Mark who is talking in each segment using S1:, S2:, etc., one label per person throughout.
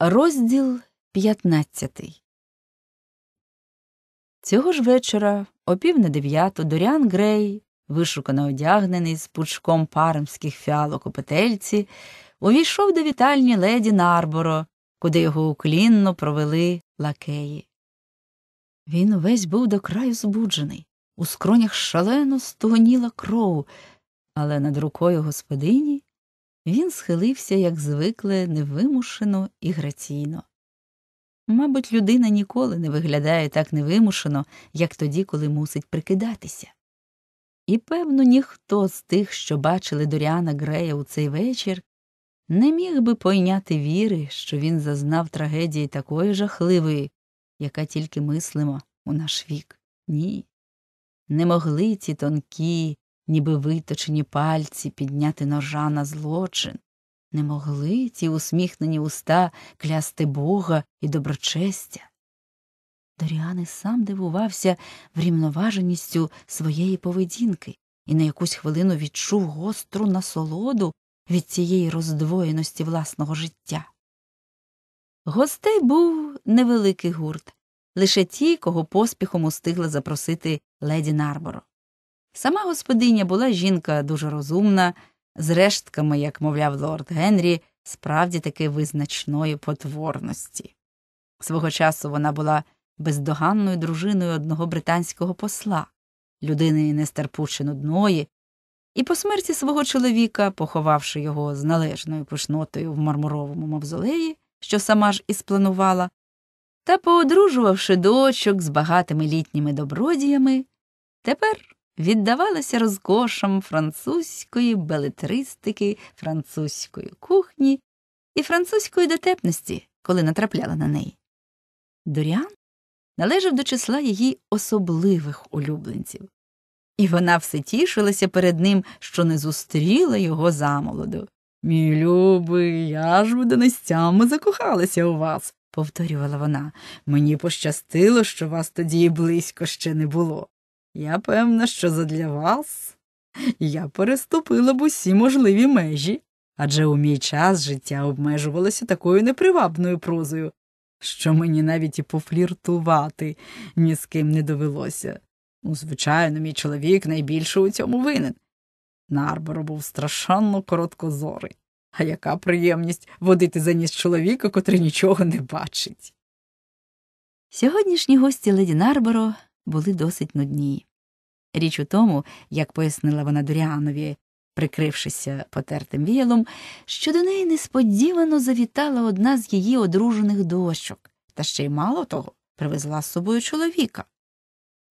S1: Розділ 15 Цього ж вечора, о пів на дев'яту, Доріан Грей, вишукано одягнений з пучком пармських фіалок у петельці, увійшов до вітальні леді Нарборо, куди його уклінно провели лакеї. Він увесь був до краю збуджений, у скронях шалено стогоніла кров, але над рукою господині він схилився, як звикле, невимушено і граційно. Мабуть, людина ніколи не виглядає так невимушено, як тоді, коли мусить прикидатися. І, певно, ніхто з тих, що бачили Доріана Грея у цей вечір, не міг би пойняти віри, що він зазнав трагедії такої жахливої, яка тільки мислимо у наш вік. Ні. Не могли ці тонкі, ніби виточені пальці підняти ножа на злочин, не могли ці усміхнені уста клясти бога і доброчестя. Доріани сам дивувався врівноваженістю своєї поведінки і на якусь хвилину відчув гостру насолоду від цієї роздвоєності власного життя. Гостей був невеликий гурт, лише ті, кого поспіхом устигла запросити леді Нарборо. Сама господиня була жінка дуже розумна, з рештками, як мовляв лорд Генрі, справді таки визначної потворності. Свого часу вона була бездоганною дружиною одного британського посла, людини нестерпуче нудної, і по смерті свого чоловіка, поховавши його з належною пишнотою в мармуровому мавзолеї, що сама ж і спланувала, та поодружувавши дочок з багатими літніми добродіями, тепер віддавалася розкошам французької белетристики, французької кухні і французької дотепності, коли натрапляла на неї. Дуріан належав до числа її особливих улюбленців, і вона все тішилася перед ним, що не зустріла його замолоду. Мій любий, я ж нестями закохалася у вас, повторювала вона. Мені пощастило, що вас тоді і близько ще не було. Я певна, що задля вас я переступила б усі можливі межі, адже у мій час життя обмежувалося такою непривабною прозою, що мені навіть і пофліртувати ні з ким не довелося. Ну, звичайно, мій чоловік найбільше у цьому винен. Нарборо був страшенно короткозорий, а яка приємність водити за ніс чоловіка, котрий нічого не бачить. Сьогоднішні гості леді Нарборо були досить нудні. Річ у тому, як пояснила вона Дуріанові, прикрившися потертим віялом, що до неї несподівано завітала одна з її одружених дощок, та ще й мало того, привезла з собою чоловіка.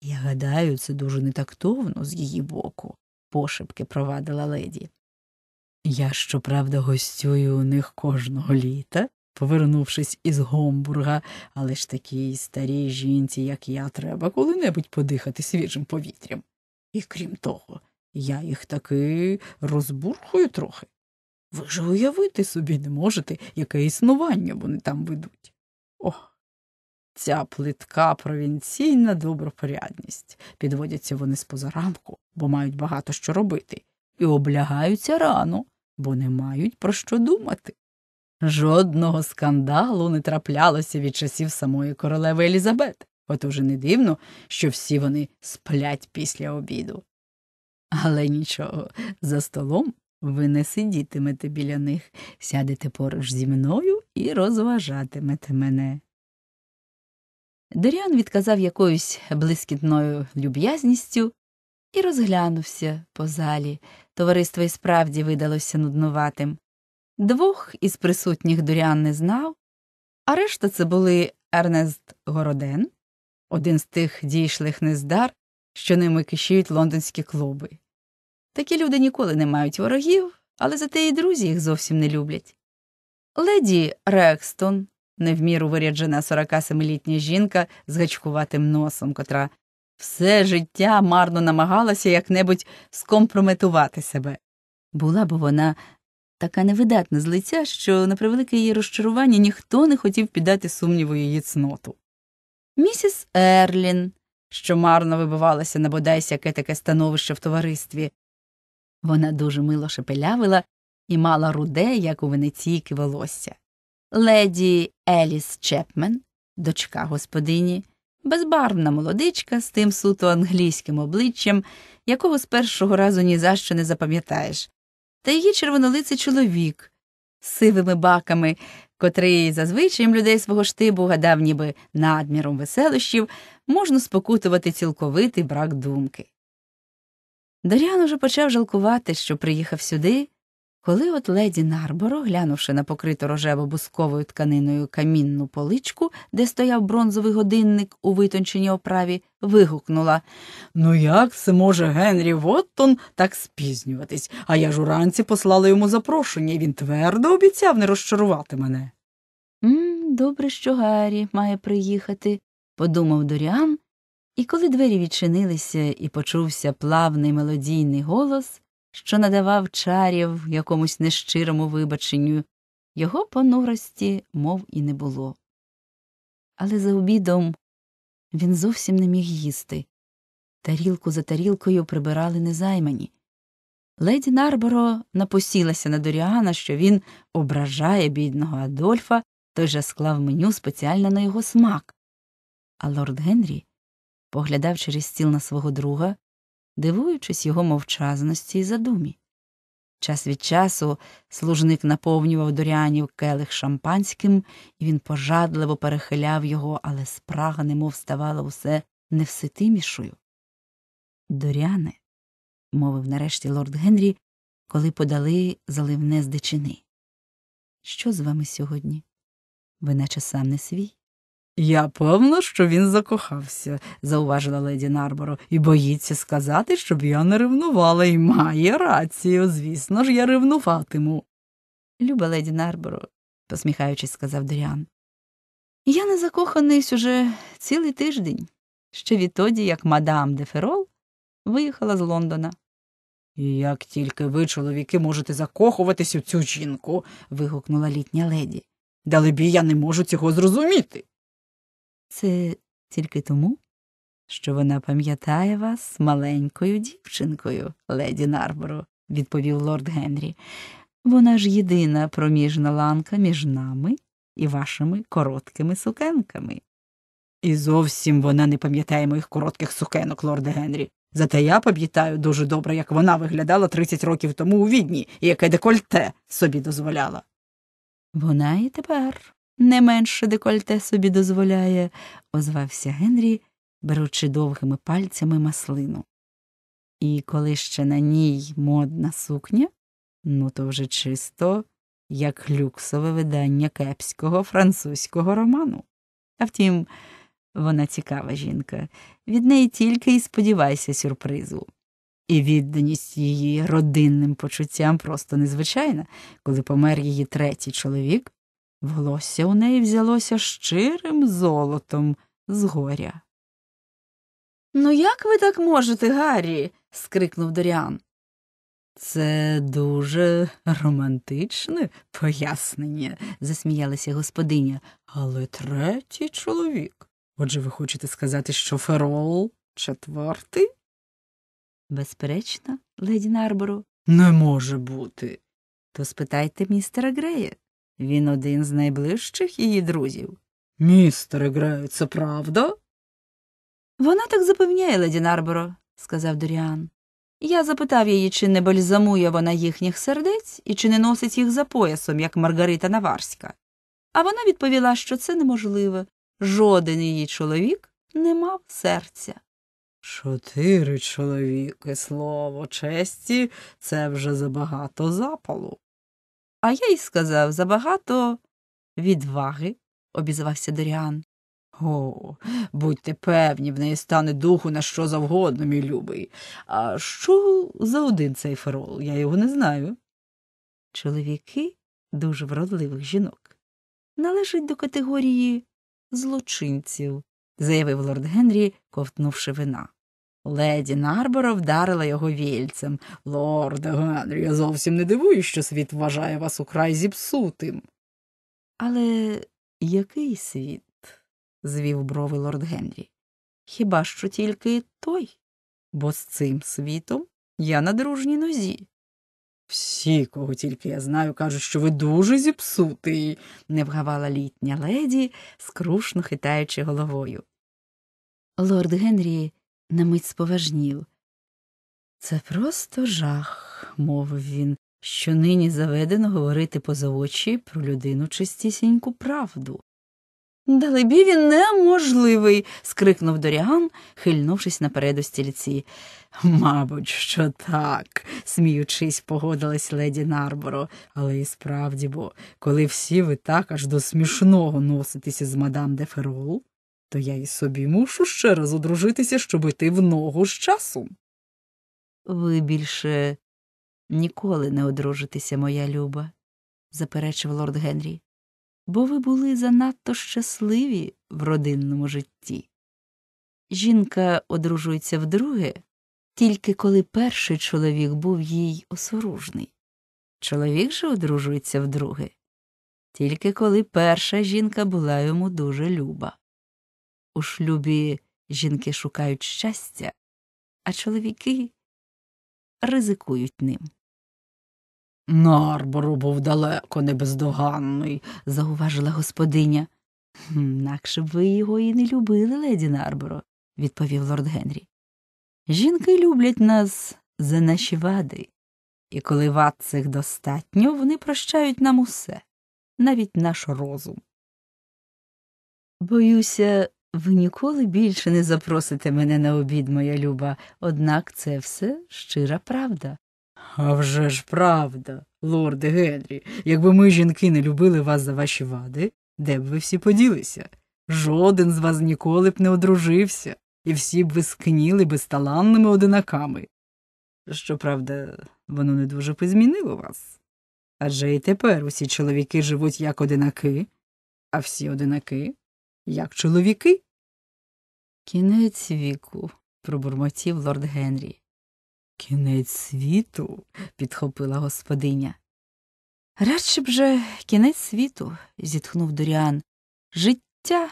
S1: Я гадаю, це дуже нетактовно з її боку, пошепки провадила леді. Я, щоправда, гостюю у них кожного літа, повернувшись із Гомбурга, але ж такій старій жінці, як я, треба коли-небудь подихати свіжим повітрям. І крім того, я їх таки розбурхую трохи. Ви ж уявити собі не можете, яке існування вони там ведуть. Ох, ця плитка провінційна добропорядність. Підводяться вони з позаранку, бо мають багато що робити, і облягаються рано, бо не мають про що думати. Жодного скандалу не траплялося від часів самої королеви Елізабет. От уже не дивно, що всі вони сплять після обіду. Але нічого, за столом ви не сидітимете біля них, сядете поруч зі мною і розважатимете мене. Доріан відказав якоюсь блискітною люб'язністю і розглянувся по залі. Товариство і справді видалося нуднуватим. Двох із присутніх Дурян не знав, а решта це були Ернест Городен, один з тих дійшлих нездар, що ними кишіють лондонські клуби. Такі люди ніколи не мають ворогів, але зате і друзі їх зовсім не люблять. Леді Рекстон, невміру виряджена 47-літня жінка з гачкуватим носом, котра все життя марно намагалася як-небудь скомпрометувати себе. Була б вона така невидатна з лиця, що на превелике її розчарування ніхто не хотів піддати сумніву її цноту місіс Ерлін, що марно вибивалася на бодайся яке таке становище в товаристві. Вона дуже мило шепелявила і мала руде, як у венеційки, волосся. Леді Еліс Чепмен, дочка господині, безбарвна молодичка з тим суто англійським обличчям, якого з першого разу ні за що не запам'ятаєш, та її червонолиций чоловік з сивими баками, котрий за людей свого штибу гадав, ніби надміром веселощів, можна спокутувати цілковитий брак думки. Дарян уже почав жалкувати, що приїхав сюди, коли от леді Нарборо, глянувши на покриту рожево-бусковою тканиною камінну поличку, де стояв бронзовий годинник у витонченій оправі, вигукнула Ну, як це може Генрі Воттон так спізнюватись? А я ж уранці послала йому запрошення, і він твердо обіцяв не розчарувати мене. «М, Добре, що Гаррі має приїхати, подумав Доріан, і коли двері відчинилися і почувся плавний мелодійний голос, що надавав чарів якомусь нещирому вибаченню, його понурості мов і не було. Але за обідом він зовсім не міг їсти. Тарілку за тарілкою прибирали незаймані. Леді Нарборо напосілася на Доріана, що він ображає бідного Адольфа, той же склав меню спеціально на його смак. А лорд Генрі поглядав через стіл на свого друга дивуючись його мовчазності й задумі. Час від часу служник наповнював Дурянів келих шампанським, і він пожадливо перехиляв його, але спрага, немов ставала усе невситимішою. Доряне, мовив нарешті лорд Генрі, коли подали заливне з дичини. Що з вами сьогодні? Ви наче сам не свій? Я певно, що він закохався, зауважила леді Нарборо, і боїться сказати, щоб я не ревнувала, і має рацію, звісно ж, я ревнуватиму. Люба леді Нарборо, посміхаючись, сказав Дріан. Я не закоханийсь уже цілий тиждень, ще відтоді, як мадам де Ферол виїхала з Лондона. І як тільки ви, чоловіки, можете закохуватись у цю жінку. вигукнула літня леді. Далебі, я не можу цього зрозуміти. Це тільки тому, що вона пам'ятає вас маленькою дівчинкою, леді Нарборо, відповів лорд Генрі. Вона ж єдина проміжна ланка між нами і вашими короткими сукенками. І зовсім вона не пам'ятає моїх коротких сукенок, лорде Генрі. Зате я пам'ятаю дуже добре, як вона виглядала 30 років тому у відні, і яке декольте собі дозволяла. Вона і тепер не менше декольте собі дозволяє, озвався Генрі, беручи довгими пальцями маслину. І коли ще на ній модна сукня, ну то вже чисто, як люксове видання кепського французького роману. А втім, вона цікава жінка, від неї тільки і сподівайся сюрпризу. І відданість її родинним почуттям просто незвичайна, коли помер її третій чоловік, Волосся у неї взялося щирим золотом з горя. Ну, як ви так можете, Гаррі? скрикнув Доріан. Це дуже романтичне пояснення, засміялася господиня, але третій чоловік. Отже, ви хочете сказати, що Ферол четвертий? Безперечно, леді Нарбору. Не може бути. То спитайте містера Грея. Він один з найближчих її друзів. Містер Грей, це правда? Вона так запевняє, леді Нарборо, сказав Доріан. Я запитав її, чи не бальзамує вона їхніх сердець і чи не носить їх за поясом, як Маргарита Наварська. А вона відповіла, що це неможливо. Жоден її чоловік не мав серця. Чотири чоловіки, слово честі, це вже забагато запалу. А я й сказав забагато відваги, обізвався Доріан. О, будьте певні, в неї стане духу на що завгодно, мій любий. А що за один цей ферол? Я його не знаю. Чоловіки дуже вродливих жінок належать до категорії злочинців, заявив лорд Генрі, ковтнувши вина. Леді Нарбора вдарила його вільцем. Лорд Генрі, я зовсім не дивуюсь, що світ вважає вас украй зіпсутим. Але який світ? звів брови лорд Генрі. Хіба що тільки той, бо з цим світом я на дружній нозі. Всі, кого тільки я знаю, кажуть, що ви дуже зіпсутий, не вгавала літня леді, скрушно хитаючи головою. Лорд Генрі на мить споважнів. Це просто жах, мовив він, що нині заведено говорити поза очі про людину чистісіньку правду. Далебі він неможливий. скрикнув Доріан, хильнувшись напереду стільці. Мабуть, що так, сміючись, погодилась леді Нарборо, але і справді бо, коли всі ви так аж до смішного носитеся з мадам де Ферол, то я і собі мушу ще раз одружитися, щоб йти в ногу з часом. Ви більше ніколи не одружитеся, моя люба, заперечив лорд Генрі, бо ви були занадто щасливі в родинному житті. Жінка одружується вдруге, тільки коли перший чоловік був їй осоружний. Чоловік же одружується вдруге, тільки коли перша жінка була йому дуже люба. У шлюбі жінки шукають щастя, а чоловіки ризикують ним. Нарбору був далеко не бездоганний, зауважила господиня. Інакше б ви його і не любили, леді Нарборо, відповів лорд Генрі. Жінки люблять нас за наші вади, і коли вад цих достатньо, вони прощають нам усе, навіть наш розум. Боюся, ви ніколи більше не запросите мене на обід, моя люба, однак це все щира правда. «А вже ж правда, лорде Генрі, якби ми, жінки, не любили вас за ваші вади, де б ви всі поділися? Жоден з вас ніколи б не одружився, і всі б ви скніли безталанними одинаками. Щоправда, воно не дуже позмінило вас. Адже і тепер усі чоловіки живуть як одинаки, а всі одинаки як чоловіки. Кінець віку, пробурмотів лорд Генрі. Кінець світу, підхопила господиня. Радше б же кінець світу, зітхнув Доріан. Життя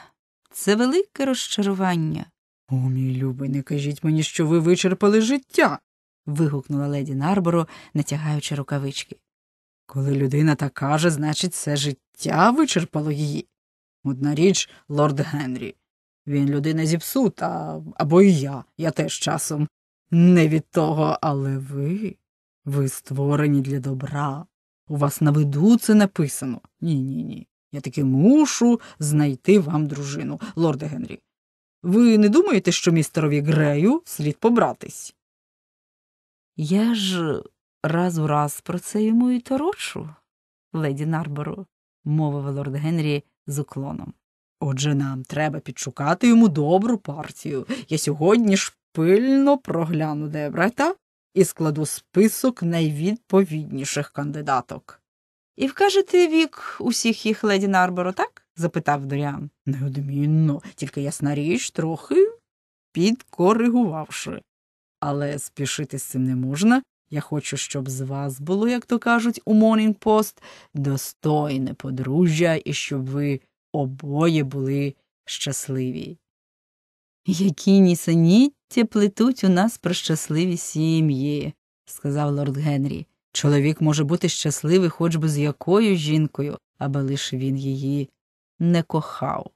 S1: це велике розчарування. О, мій любий, не кажіть мені, що ви вичерпали життя. вигукнула леді Нарборо, натягаючи рукавички. Коли людина так каже, значить, це життя вичерпало її. Одна річ, лорд Генрі. Він людина зіпсута, або і я, я теж часом не від того, але ви, ви створені для добра. У вас на виду це написано. Ні, ні, ні. Я таки мушу знайти вам дружину, лорде Генрі. Ви не думаєте, що містерові Грею слід побратись? Я ж раз у раз про це йому і торочу, леді Нарборо, мовив лорд Генрі з уклоном. Отже, нам треба підшукати йому добру партію. Я сьогодні ж пильно прогляну Дебрета і складу список найвідповідніших кандидаток. І вкажете вік усіх їх леді Нарборо, так? запитав Доріан. Неодмінно, тільки ясна річ, трохи підкоригувавши. Але спішити з цим не можна. Я хочу, щоб з вас було, як то кажуть, у Morning Post, достойне подружжя і щоб ви обоє були щасливі. Які нісеніття плетуть у нас про щасливі сім'ї, сказав лорд Генрі. Чоловік може бути щасливий хоч би з якою жінкою, аби лише він її не кохав.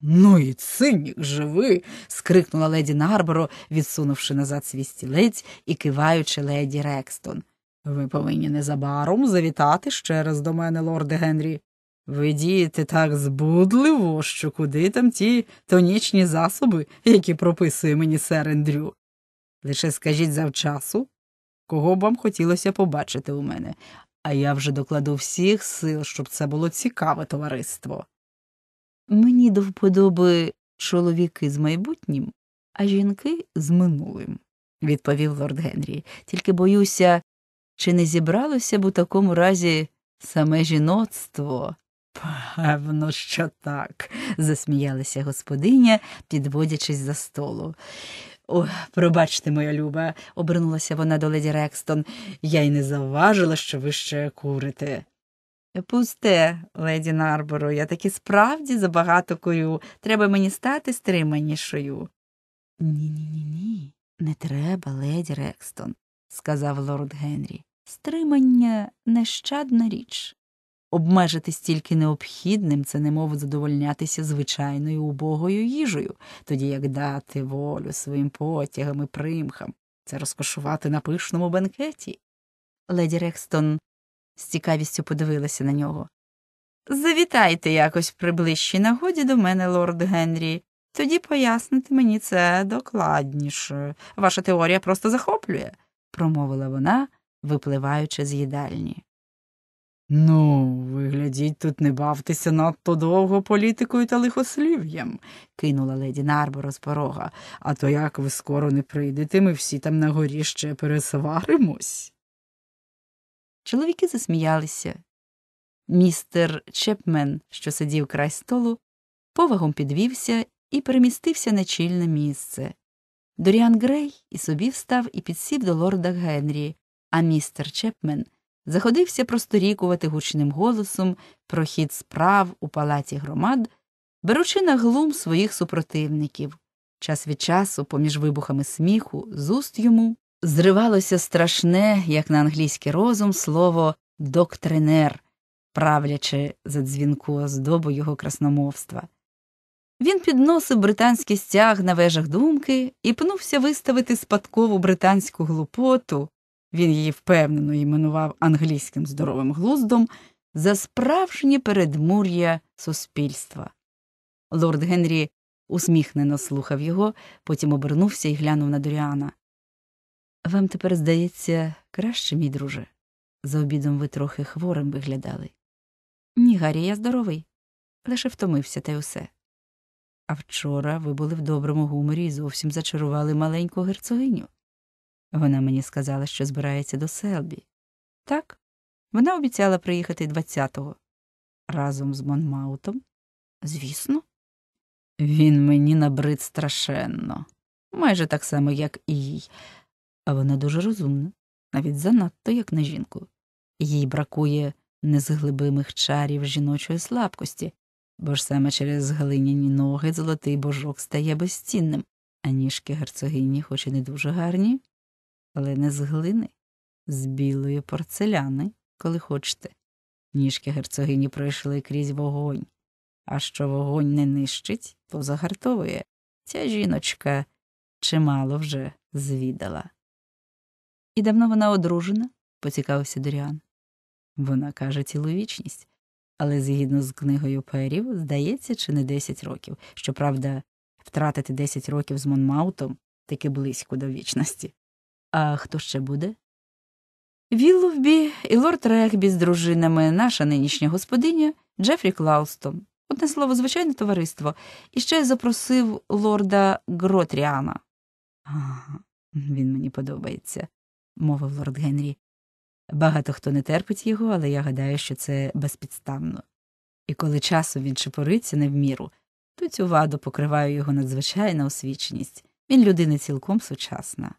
S1: Ну і цинік же скрикнула леді Нарборо, відсунувши назад свій стілець і киваючи леді Рекстон. Ви повинні незабаром завітати ще раз до мене, лорде Генрі. Ви дієте так збудливо, що куди там ті тонічні засоби, які прописує мені сер Ендрю. Лише скажіть завчасу, кого б вам хотілося побачити у мене, а я вже докладу всіх сил, щоб це було цікаве товариство. Мені до вподоби чоловіки з майбутнім, а жінки з минулим, відповів лорд Генрі, тільки боюся, чи не зібралося б у такому разі саме жіноцтво. Певно, що так, засміялася господиня, підводячись за столу. «О, Пробачте, моя люба, обернулася вона до леді Рекстон. Я й не заважила, що ви ще курите. Пусте, леді Нарборо, я таки справді забагато курю. Треба мені стати стриманішою. Ні, ні, ні, ні, не треба, леді Рекстон, сказав лорд Генрі. Стримання нещадна річ обмежитись тільки необхідним, це немов задовольнятися звичайною убогою їжею, тоді як дати волю своїм потягам і примхам, це розкошувати на пишному бенкеті. Леді Рекстон з цікавістю подивилася на нього. Завітайте якось при ближчій нагоді до мене, лорд Генрі, тоді поясните мені це докладніше. Ваша теорія просто захоплює, промовила вона, випливаючи з їдальні. Ну, ви глядіть тут, не бавтеся надто довго політикою та лихослів'ям, кинула леді Нарборо з порога, а то як ви скоро не прийдете, ми всі там на горі ще пересваримось. Чоловіки засміялися. Містер Чепмен, що сидів край столу, повагом підвівся і перемістився на чільне місце. Доріан Грей і собі встав і підсів до лорда Генрі, а містер Чепмен заходився просторікувати гучним голосом про хід справ у палаці громад, беручи на глум своїх супротивників. Час від часу, поміж вибухами сміху, з уст йому зривалося страшне, як на англійський розум, слово доктринер, правлячи за дзвінку оздобу його красномовства. Він підносив британський стяг на вежах думки і пнувся виставити спадкову британську глупоту, він її впевнено іменував англійським здоровим глуздом, за справжнє передмур'я суспільства. Лорд Генрі усміхнено слухав його, потім обернувся і глянув на Доріана. Вам тепер здається краще, мій друже? За обідом ви трохи хворим виглядали. Ні, Гаррі, я здоровий, лише втомився та й усе. А вчора ви були в доброму гуморі і зовсім зачарували маленьку герцогиню. Вона мені сказала, що збирається до Селбі. Так, вона обіцяла приїхати 20-го. Разом з Монмаутом? Звісно, він мені набрид страшенно, майже так само, як і їй. А вона дуже розумна, навіть занадто, як на жінку. Їй бракує незглибимих чарів жіночої слабкості, бо ж саме через глиняні ноги золотий божок стає безцінним, а ніжки герцогині, хоч і не дуже гарні, але не з глини, з білої порцеляни, коли хочете. Ніжки герцогині пройшли крізь вогонь, а що вогонь не нищить, то загартовує. Ця жіночка чимало вже звідала. І давно вона одружена? поцікавився Доріан. Вона каже цілу вічність, але згідно з книгою перів, здається, чи не десять років. Щоправда, втратити десять років з Монмаутом таки близько до вічності. А хто ще буде? Віллубі і лорд Регбі з дружинами, наша нинішня господиня Джефрі Клаустон. Одне слово, звичайне товариство, і ще запросив лорда Гротріана. він мені подобається, мовив лорд Генрі. Багато хто не терпить його, але я гадаю, що це безпідставно. І коли часом він чепориться не в міру, то цю ваду покриваю його надзвичайна освіченість. Він людина цілком сучасна.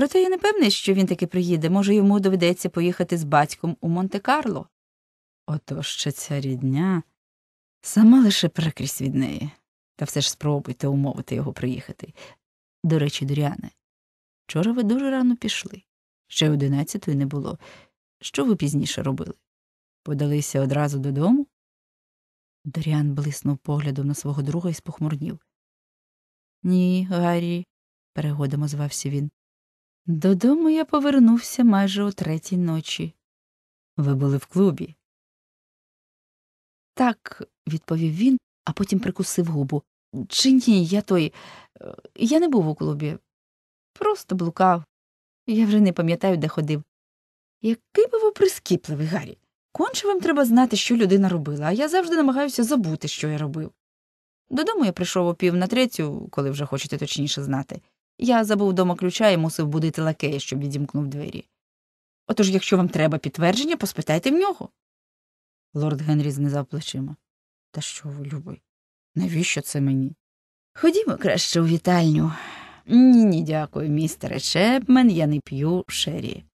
S1: Проте я не певний, що він таки приїде. Може, йому доведеться поїхати з батьком у Монте-Карло. Отож ще ця рідня сама лише прикрість від неї, та все ж спробуйте умовити його приїхати. До речі, Дуряне, вчора ви дуже рано пішли, ще одинадцятої не було. Що ви пізніше робили? Подалися одразу додому? Доріан блиснув поглядом на свого друга і спохмурнів. Ні, Гаррі, перегодом озвався він. Додому я повернувся майже о третій ночі. Ви були в клубі. Так, відповів він, а потім прикусив губу. Чи ні, я той. Е, я не був у клубі. Просто блукав. Я вже не пам'ятаю, де ходив. Який би ви прискіпливий, Гаррі. Конче вам треба знати, що людина робила, а я завжди намагаюся забути, що я робив. Додому я прийшов о пів на третю, коли вже хочете точніше знати. Я забув дома ключа і мусив будити лакея, щоб відімкнув двері. Отож, якщо вам треба підтвердження, поспитайте в нього. Лорд Генрі знизав плечима. Та що ви, любий, навіщо це мені? Ходімо краще у вітальню. Ні, ні, дякую, містере Чепмен, я не п'ю шері.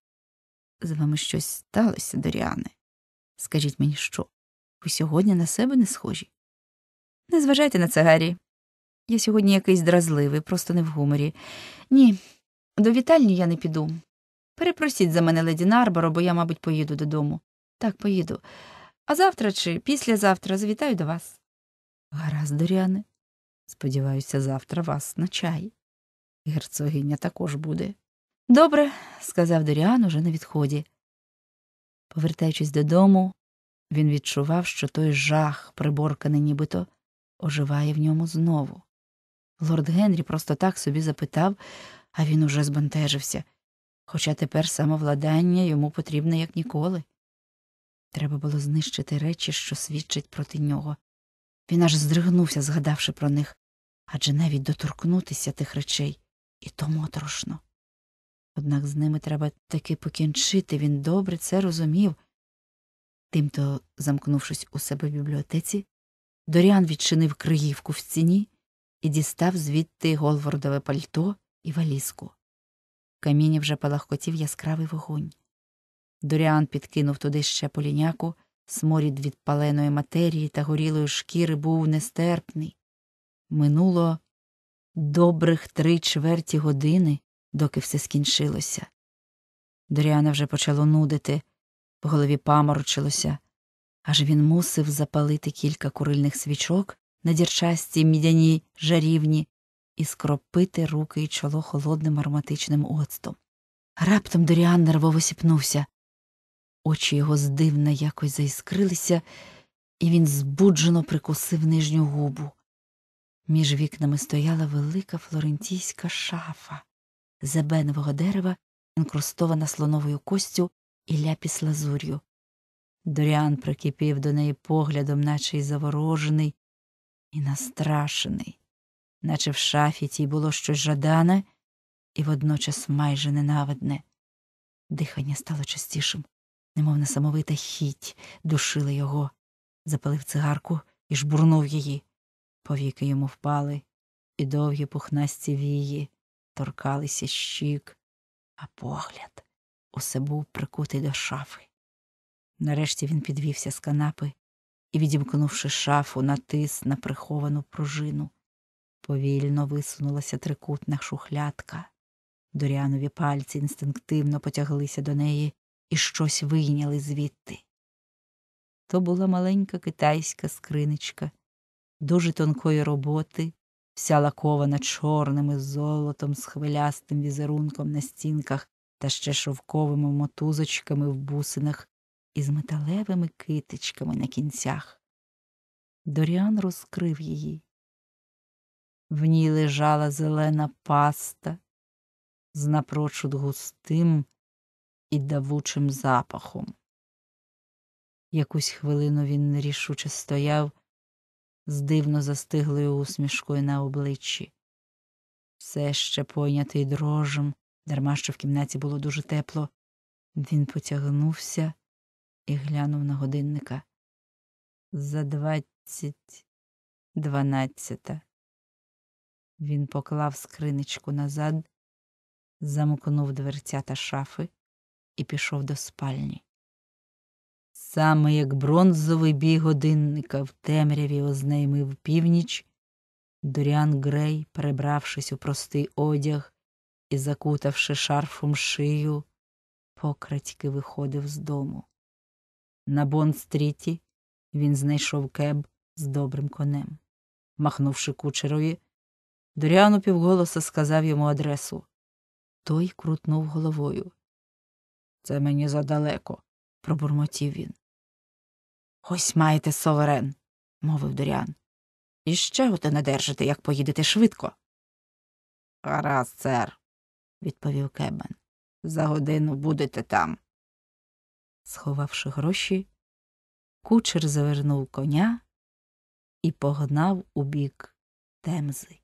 S1: З вами щось сталося, Доріане. Скажіть мені що? Ви сьогодні на себе не схожі? Не зважайте на це, Гаррі. Я сьогодні якийсь дразливий, просто не в гуморі. Ні, до вітальні я не піду. Перепросіть за мене леді Нарборо, бо я, мабуть, поїду додому. Так, поїду. А завтра чи післязавтра завітаю до вас. Гаразд, Доріане. Сподіваюся, завтра вас на чай. Герцогиня також буде. Добре, сказав Доріан уже на відході. Повертаючись додому, він відчував, що той жах, приборканий нібито, оживає в ньому знову. Лорд Генрі просто так собі запитав, а він уже збентежився, хоча тепер самовладання йому потрібне як ніколи. Треба було знищити речі, що свідчать проти нього. Він аж здригнувся, згадавши про них, адже навіть доторкнутися тих речей і то моторошно. Однак з ними треба таки покінчити, він добре це розумів. Тимто, замкнувшись у себе в бібліотеці, Доріан відчинив криївку в стіні і дістав звідти голвордове пальто і валізку. В каміні вже палахкотів яскравий вогонь. Доріан підкинув туди ще поліняку, сморід від паленої матерії та горілої шкіри був нестерпний. Минуло добрих три чверті години, доки все скінчилося. Доріана вже почало нудити, в голові паморочилося, аж він мусив запалити кілька курильних свічок на дірчастій мідяній жарівні і скропити руки й чоло холодним ароматичним оцтом. Раптом Доріан нервово сіпнувся. Очі його здивно якось заіскрилися, і він збуджено прикусив нижню губу. Між вікнами стояла велика флорентійська шафа зебенового дерева, інкрустована слоновою костю і ляпіс лазур'ю. Доріан прикипів до неї поглядом, наче й заворожений, і настрашений, наче в шафі тій було щось жадане і водночас майже ненавидне. Дихання стало частішим, немов несамовита хіть душила його, запалив цигарку і жбурнув її. Повіки йому впали, і довгі пухнасті вії торкалися щік, а погляд усе був прикутий до шафи. Нарешті він підвівся з канапи і, відімкнувши шафу, натис на приховану пружину. Повільно висунулася трикутна шухлядка. Доріанові пальці інстинктивно потяглися до неї і щось вийняли звідти. То була маленька китайська скриничка, дуже тонкої роботи, вся лакована чорним із золотом, з хвилястим візерунком на стінках та ще шовковими мотузочками в бусинах із металевими китичками на кінцях. Доріан розкрив її. В ній лежала зелена паста з напрочуд густим і давучим запахом. Якусь хвилину він нерішуче стояв з дивно застиглою усмішкою на обличчі. Все ще пойнятий дрожем, дарма що в кімнаті було дуже тепло, він потягнувся і глянув на годинника. За двадцять дванадцята. Він поклав скриничку назад, замкнув дверця та шафи і пішов до спальні. Саме як бронзовий бій годинника в темряві ознаймив північ, Доріан Грей, перебравшись у простий одяг і закутавши шарфом шию, покрадьки виходив з дому. На Бонд-стріті він знайшов кеб з добрим конем. Махнувши кучерові, Доріан півголоса сказав йому адресу. Той крутнув головою. Це мені задалеко, пробурмотів він. Ось маєте соверен, мовив Доріан. І ще оте надержите, як поїдете швидко. Гаразд, сер, відповів Кебен. За годину будете там сховавши гроші, кучер завернув коня і погнав у бік темзи.